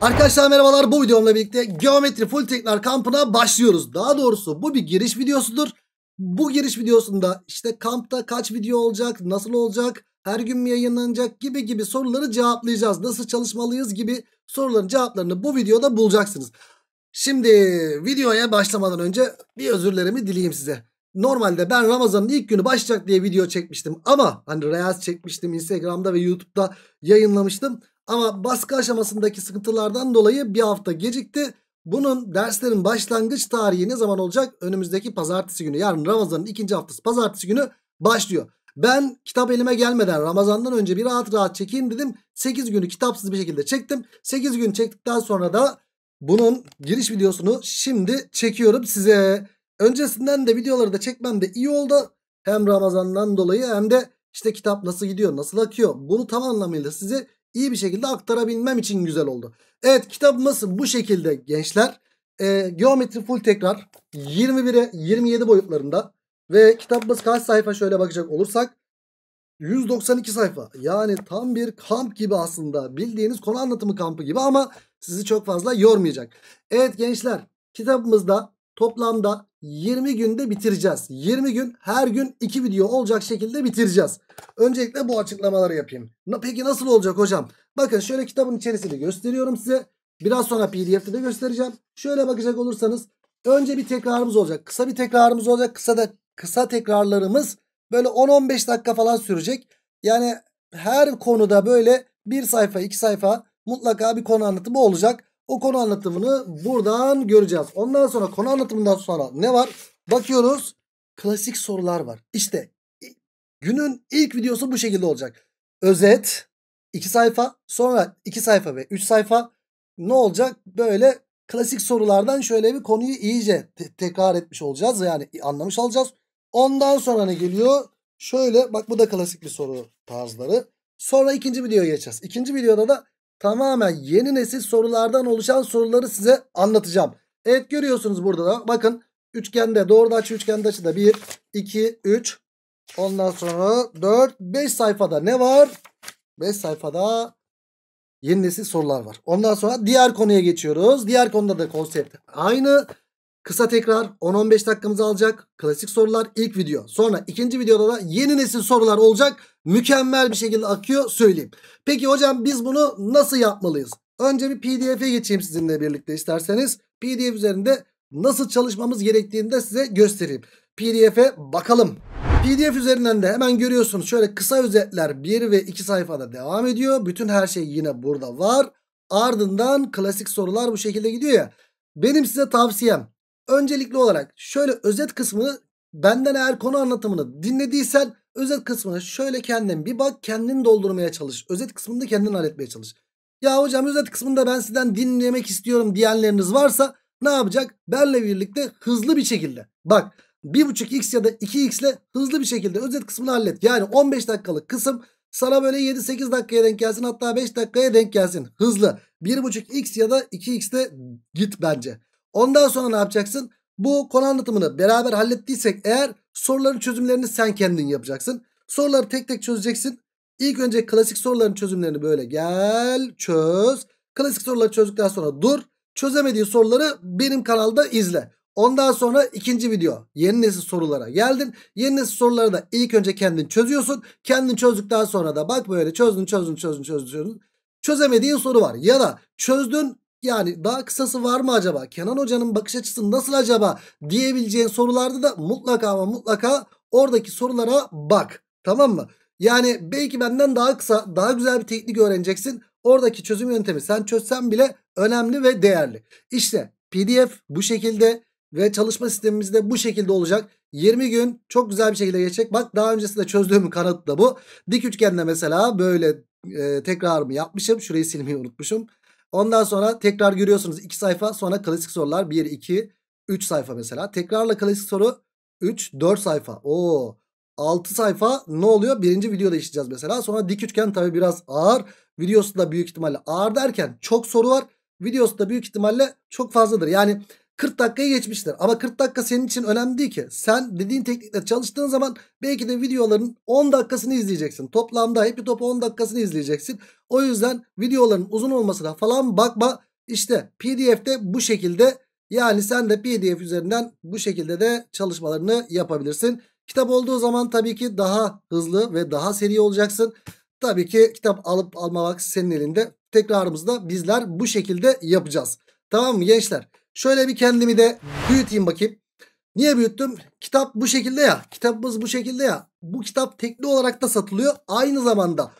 Arkadaşlar merhabalar bu videomla birlikte geometri full tekrar kampına başlıyoruz. Daha doğrusu bu bir giriş videosudur. Bu giriş videosunda işte kampta kaç video olacak, nasıl olacak, her gün mü yayınlanacak gibi gibi soruları cevaplayacağız. Nasıl çalışmalıyız gibi soruların cevaplarını bu videoda bulacaksınız. Şimdi videoya başlamadan önce bir özürlerimi dileyim size. Normalde ben Ramazan'ın ilk günü başlayacak diye video çekmiştim ama hani Reels çekmiştim Instagram'da ve YouTube'da yayınlamıştım. Ama baskı aşamasındaki sıkıntılardan dolayı bir hafta gecikti. Bunun derslerin başlangıç tarihi ne zaman olacak? Önümüzdeki pazartesi günü. Yarın Ramazan'ın ikinci haftası pazartesi günü başlıyor. Ben kitap elime gelmeden Ramazan'dan önce bir rahat rahat çekeyim dedim. 8 günü kitapsız bir şekilde çektim. 8 gün çektikten sonra da bunun giriş videosunu şimdi çekiyorum size. Öncesinden de videoları da çekmem de iyi oldu. Hem Ramazan'dan dolayı hem de işte kitap nasıl gidiyor, nasıl akıyor. Bunu tam anlamıyla size iyi bir şekilde aktarabilmem için güzel oldu. Evet kitabımız bu şekilde gençler. E, geometri full tekrar 21'e 27 boyutlarında ve kitabımız kaç sayfa şöyle bakacak olursak 192 sayfa. Yani tam bir kamp gibi aslında. Bildiğiniz konu anlatımı kampı gibi ama sizi çok fazla yormayacak. Evet gençler kitabımızda Toplamda 20 günde bitireceğiz. 20 gün her gün 2 video olacak şekilde bitireceğiz. Öncelikle bu açıklamaları yapayım. Peki nasıl olacak hocam? Bakın şöyle kitabın içerisini gösteriyorum size. Biraz sonra pdf'de de göstereceğim. Şöyle bakacak olursanız önce bir tekrarımız olacak. Kısa bir tekrarımız olacak. Kısa da kısa tekrarlarımız böyle 10-15 dakika falan sürecek. Yani her konuda böyle bir sayfa iki sayfa mutlaka bir konu anlatımı olacak. O konu anlatımını buradan göreceğiz. Ondan sonra konu anlatımından sonra ne var? Bakıyoruz. Klasik sorular var. İşte günün ilk videosu bu şekilde olacak. Özet 2 sayfa sonra 2 sayfa ve 3 sayfa ne olacak? Böyle klasik sorulardan şöyle bir konuyu iyice te tekrar etmiş olacağız. Yani anlamış olacağız. Ondan sonra ne geliyor? Şöyle bak bu da klasik bir soru tarzları. Sonra ikinci videoya geçeceğiz. İkinci videoda da tamamen yeni nesil sorulardan oluşan soruları size anlatacağım. Evet görüyorsunuz burada da bakın üçgende doğru açı üçgende açıda 1, 2, 3 ondan sonra 4, 5 sayfada ne var? 5 sayfada yeni nesil sorular var. Ondan sonra diğer konuya geçiyoruz. Diğer konuda da konsept aynı. Kısa tekrar 10-15 dakikamızı alacak. Klasik sorular ilk video. Sonra ikinci videoda da yeni nesil sorular olacak. Mükemmel bir şekilde akıyor söyleyeyim. Peki hocam biz bunu nasıl yapmalıyız? Önce bir pdf'e geçeyim sizinle birlikte isterseniz. PDF üzerinde nasıl çalışmamız gerektiğini de size göstereyim. PDF'e bakalım. PDF üzerinden de hemen görüyorsunuz şöyle kısa özetler 1 ve 2 sayfada devam ediyor. Bütün her şey yine burada var. Ardından klasik sorular bu şekilde gidiyor ya. Benim size tavsiyem Öncelikli olarak şöyle özet kısmını benden eğer konu anlatımını dinlediysen özet kısmını şöyle kendin bir bak kendin doldurmaya çalış. Özet kısmında da kendin halletmeye çalış. Ya hocam özet kısmında ben sizden dinlemek istiyorum diyenleriniz varsa ne yapacak? Benle birlikte hızlı bir şekilde. Bak 1.5x ya da 2x ile hızlı bir şekilde özet kısmını hallet. Yani 15 dakikalık kısım sana böyle 7-8 dakikaya denk gelsin hatta 5 dakikaya denk gelsin. Hızlı 1.5x ya da 2x'te git bence. Ondan sonra ne yapacaksın? Bu konu anlatımını beraber hallettiysek eğer soruların çözümlerini sen kendin yapacaksın. Soruları tek tek çözeceksin. İlk önce klasik soruların çözümlerini böyle gel çöz. Klasik soruları çözdükten sonra dur. Çözemediği soruları benim kanalda izle. Ondan sonra ikinci video yeni nesil sorulara geldin. Yeni nesil soruları da ilk önce kendin çözüyorsun. Kendin çözdükten sonra da bak böyle çözdün çözdün çözdün çözdün çözdün. Çözemediğin soru var ya da çözdün yani daha kısası var mı acaba? Kenan Hoca'nın bakış açısı nasıl acaba? Diyebileceğin sorularda da mutlaka ama mutlaka oradaki sorulara bak. Tamam mı? Yani belki benden daha kısa, daha güzel bir teknik öğreneceksin. Oradaki çözüm yöntemi sen çözsen bile önemli ve değerli. İşte PDF bu şekilde ve çalışma sistemimizde bu şekilde olacak. 20 gün çok güzel bir şekilde geçecek. Bak daha öncesinde çözdüğüm kanat da bu. Dik üçgende mesela böyle e, tekrarımı yapmışım. Şurayı silmeyi unutmuşum. Ondan sonra tekrar görüyorsunuz 2 sayfa sonra klasik sorular 1, 2, 3 sayfa mesela. Tekrarla klasik soru 3, 4 sayfa. Oo 6 sayfa ne oluyor? Birinci videoda işleyeceğiz mesela. Sonra dik üçgen tabi biraz ağır. Videosu da büyük ihtimalle ağır derken çok soru var. Videosu da büyük ihtimalle çok fazladır. Yani 40 dakikayı geçmiştir. Ama 40 dakika senin için önemli değil ki. Sen dediğin teknikle çalıştığın zaman belki de videoların 10 dakikasını izleyeceksin. Toplamda hep bir topu 10 dakikasını izleyeceksin. O yüzden videoların uzun olmasına falan bakma. İşte PDF'de bu şekilde yani sen de PDF üzerinden bu şekilde de çalışmalarını yapabilirsin. Kitap olduğu zaman tabii ki daha hızlı ve daha seri olacaksın. Tabii ki kitap alıp almamak senin elinde. Tekrarımızda bizler bu şekilde yapacağız. Tamam mı gençler? Şöyle bir kendimi de büyüteyim bakayım. Niye büyüttüm? Kitap bu şekilde ya. Kitabımız bu şekilde ya. Bu kitap tekli olarak da satılıyor. Aynı zamanda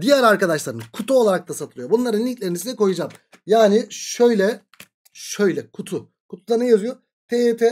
diğer arkadaşların kutu olarak da satılıyor. Bunların linklerini size koyacağım. Yani şöyle şöyle kutu. Kutuda ne yazıyor? TYT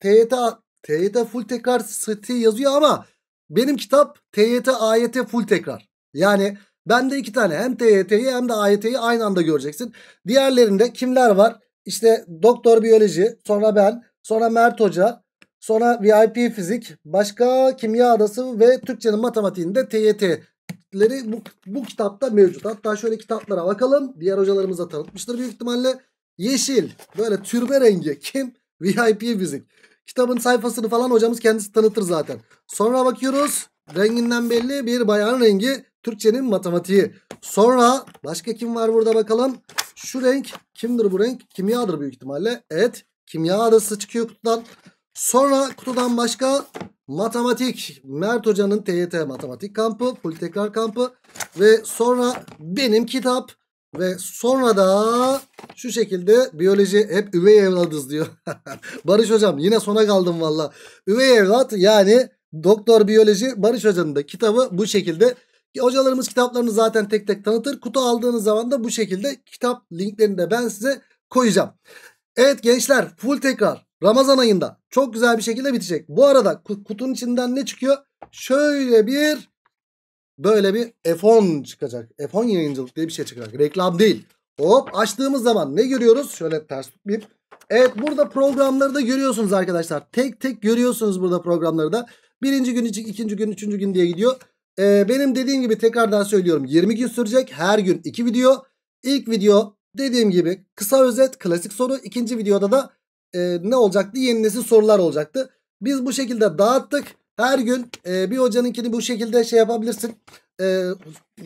TYT TYT full tekrar seti yazıyor ama benim kitap TYT AYT full tekrar. Yani bende iki tane hem TYT'yi hem de AYT'yi aynı anda göreceksin. Diğerlerinde kimler var? işte doktor biyoloji, sonra ben, sonra Mert Hoca, sonra VIP fizik, başka kimya adası ve Türkçenin matematiğinde TYT'leri bu, bu kitapta mevcut. Hatta şöyle kitaplara bakalım. Diğer hocalarımız da tanıtmıştır büyük ihtimalle. Yeşil, böyle türbe rengi kim? VIP fizik. Kitabın sayfasını falan hocamız kendisi tanıtır zaten. Sonra bakıyoruz. Renginden belli bir bayan rengi Türkçenin matematiği. Sonra başka kim var burada bakalım? Şu renk kimdir bu renk? Kimyadır büyük ihtimalle. Evet kimya arası çıkıyor kutudan. Sonra kutudan başka matematik. Mert Hoca'nın TYT matematik kampı, politekrar kampı ve sonra benim kitap ve sonra da şu şekilde biyoloji hep üvey evladız diyor. Barış Hocam yine sona kaldım valla. Üvey evlat yani doktor biyoloji Barış Hoca'nın da kitabı bu şekilde Hocalarımız kitaplarını zaten tek tek tanıtır. Kutu aldığınız zaman da bu şekilde kitap linklerini de ben size koyacağım. Evet gençler full tekrar Ramazan ayında çok güzel bir şekilde bitecek. Bu arada kutunun içinden ne çıkıyor? Şöyle bir böyle bir F10 çıkacak. F10 yayıncılık diye bir şey çıkacak. Reklam değil. Hop açtığımız zaman ne görüyoruz? Şöyle ters bir. Evet burada programları da görüyorsunuz arkadaşlar. Tek tek görüyorsunuz burada programları da. Birinci gün, ikinci gün, üçüncü gün diye gidiyor. Ee, benim dediğim gibi tekrardan söylüyorum 20 gün sürecek her gün 2 video. İlk video dediğim gibi kısa özet klasik soru. ikinci videoda da e, ne olacaktı yeni nesil sorular olacaktı. Biz bu şekilde dağıttık. Her gün e, bir hocanınkini bu şekilde şey yapabilirsin. E,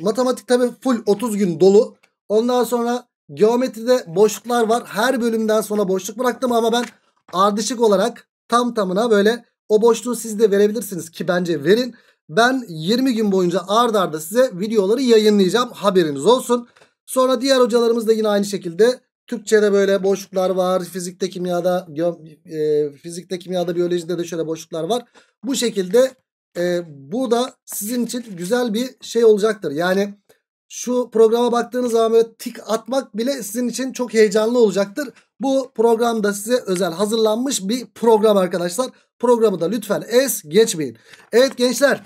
matematik tabi full 30 gün dolu. Ondan sonra geometride boşluklar var. Her bölümden sonra boşluk bıraktım ama ben ardışık olarak tam tamına böyle o boşluğu siz de verebilirsiniz ki bence verin. Ben 20 gün boyunca ard arda size videoları yayınlayacağım. Haberiniz olsun. Sonra diğer hocalarımız da yine aynı şekilde Türkçe'de böyle boşluklar var. Fizikte, kimyada, e, fizikte, kimyada, biyolojide de şöyle boşluklar var. Bu şekilde e, bu da sizin için güzel bir şey olacaktır. Yani şu programa baktığınız zaman böyle tik atmak bile sizin için çok heyecanlı olacaktır. Bu programda size özel hazırlanmış bir program arkadaşlar. Programı da lütfen es geçmeyin. Evet gençler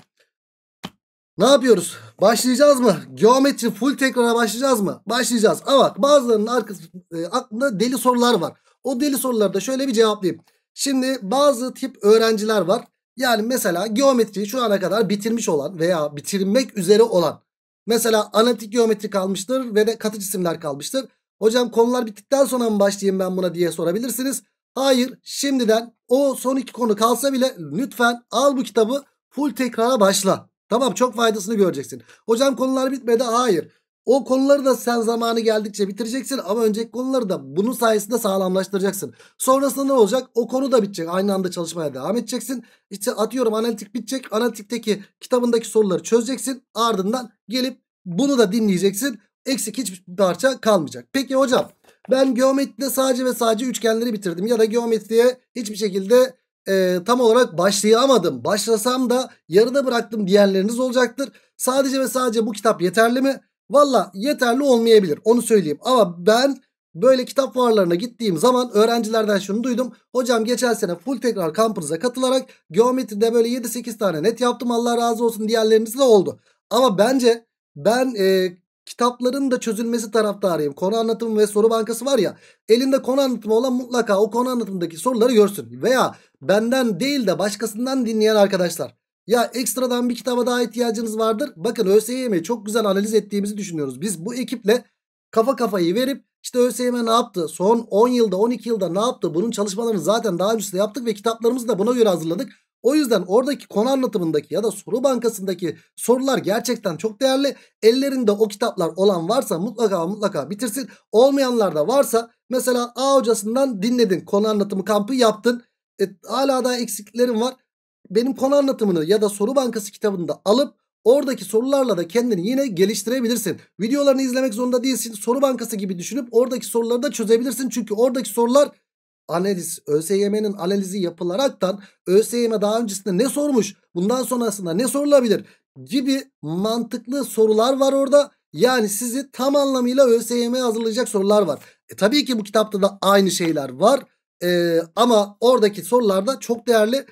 ne yapıyoruz? Başlayacağız mı? Geometri full tekrara başlayacağız mı? Başlayacağız. Ama bazılarının arkası, e, aklında deli sorular var. O deli soruları da şöyle bir cevaplayayım. Şimdi bazı tip öğrenciler var. Yani mesela geometriyi şu ana kadar bitirmiş olan veya bitirmek üzere olan. Mesela analitik geometri kalmıştır ve de katı cisimler kalmıştır. Hocam konular bittikten sonra mı başlayayım ben buna diye sorabilirsiniz. Hayır şimdiden o son iki konu kalsa bile lütfen al bu kitabı full tekrara başla. Tamam çok faydasını göreceksin. Hocam konular bitmedi. Hayır. O konuları da sen zamanı geldikçe bitireceksin ama önceki konuları da bunun sayesinde sağlamlaştıracaksın. Sonrasında ne olacak? O konu da bitecek. Aynı anda çalışmaya devam edeceksin. İşte atıyorum analitik bitecek. Analitikteki kitabındaki soruları çözeceksin. Ardından gelip bunu da dinleyeceksin. Eksik hiçbir parça kalmayacak. Peki hocam ben geometride sadece ve sadece üçgenleri bitirdim ya da geometriye hiçbir şekilde e, tam olarak başlayamadım. Başlasam da yarıda bıraktım diyenleriniz olacaktır. Sadece ve sadece bu kitap yeterli mi? Valla yeterli olmayabilir onu söyleyeyim. Ama ben böyle kitap fuarlarına gittiğim zaman öğrencilerden şunu duydum. Hocam geçen sene full tekrar kampınıza katılarak geometride böyle 7-8 tane net yaptım Allah razı olsun diğerleriniz de oldu. Ama bence ben e, kitapların da çözülmesi taraftarıyım. Konu anlatımı ve soru bankası var ya elinde konu anlatımı olan mutlaka o konu anlatımındaki soruları görsün. Veya benden değil de başkasından dinleyen arkadaşlar. Ya ekstradan bir kitaba daha ihtiyacınız vardır. Bakın ÖSYM'yi çok güzel analiz ettiğimizi düşünüyoruz. Biz bu ekiple kafa kafayı verip işte ÖSYM ne yaptı? Son 10 yılda 12 yılda ne yaptı? Bunun çalışmalarını zaten daha önce de yaptık ve kitaplarımızı da buna göre hazırladık. O yüzden oradaki konu anlatımındaki ya da soru bankasındaki sorular gerçekten çok değerli. Ellerinde o kitaplar olan varsa mutlaka mutlaka bitirsin. Olmayanlar da varsa mesela A hocasından dinledin konu anlatımı kampı yaptın. E, hala daha eksiklerim var. Benim konu anlatımını ya da soru bankası kitabını da alıp Oradaki sorularla da kendini yine geliştirebilirsin. Videolarını izlemek zorunda değilsin. Soru bankası gibi düşünüp oradaki soruları da çözebilirsin. Çünkü oradaki sorular analiz ÖSYM'nin analizi yapılaraktan ÖSYM e daha öncesinde ne sormuş bundan sonrasında ne sorulabilir gibi mantıklı sorular var orada. Yani sizi tam anlamıyla ÖSYM'ye hazırlayacak sorular var. E, tabii ki bu kitapta da aynı şeyler var. E, ama oradaki sorular da çok değerli.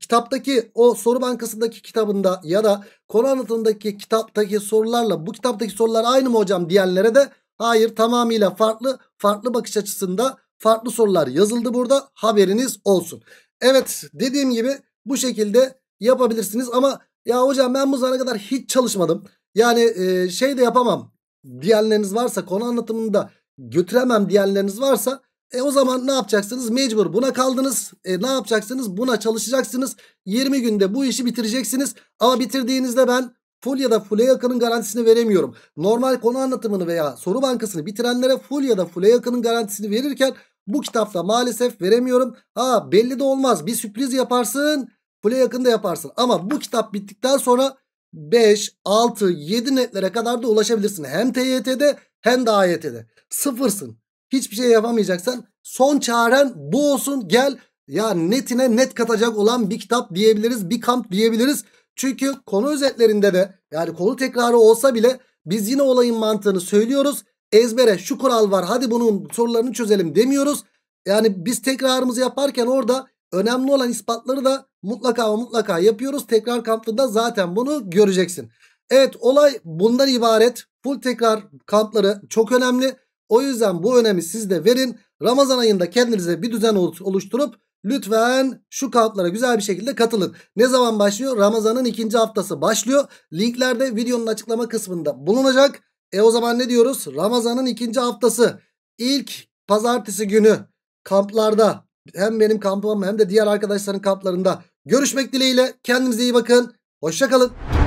Kitaptaki o soru bankasındaki kitabında ya da konu anlatımındaki kitaptaki sorularla bu kitaptaki sorular aynı mı hocam diyenlere de hayır tamamıyla farklı farklı bakış açısında farklı sorular yazıldı burada haberiniz olsun. Evet dediğim gibi bu şekilde yapabilirsiniz ama ya hocam ben bu zamana kadar hiç çalışmadım. Yani e, şey de yapamam diyenleriniz varsa konu anlatımında götüremem diyenleriniz varsa e o zaman ne yapacaksınız? Mecbur buna kaldınız. E ne yapacaksınız? Buna çalışacaksınız. 20 günde bu işi bitireceksiniz. Ama bitirdiğinizde ben full ya da full'e yakının garantisini veremiyorum. Normal konu anlatımını veya soru bankasını bitirenlere full ya da full'e yakının garantisini verirken bu kitapta maalesef veremiyorum. Ha belli de olmaz. Bir sürpriz yaparsın. Kule yakında yaparsın. Ama bu kitap bittikten sonra 5, 6, 7 netlere kadar da ulaşabilirsin. Hem TYT'de hem de AYT'de. Sıfırsın. Hiçbir şey yapamayacaksan son çaren bu olsun. Gel ya netine net katacak olan bir kitap diyebiliriz. Bir kamp diyebiliriz. Çünkü konu özetlerinde de yani konu tekrarı olsa bile biz yine olayın mantığını söylüyoruz ezbere şu kural var hadi bunun sorularını çözelim demiyoruz. Yani biz tekrarımızı yaparken orada önemli olan ispatları da mutlaka mutlaka yapıyoruz. Tekrar kampında zaten bunu göreceksin. Evet olay bundan ibaret. Full tekrar kampları çok önemli. O yüzden bu önemi siz de verin. Ramazan ayında kendinize bir düzen oluşturup lütfen şu kamplara güzel bir şekilde katılın. Ne zaman başlıyor? Ramazan'ın ikinci haftası başlıyor. Linklerde videonun açıklama kısmında bulunacak. E o zaman ne diyoruz? Ramazan'ın ikinci haftası ilk pazartesi günü kamplarda hem benim kampım hem de diğer arkadaşların kamplarında görüşmek dileğiyle kendinize iyi bakın. Hoşçakalın.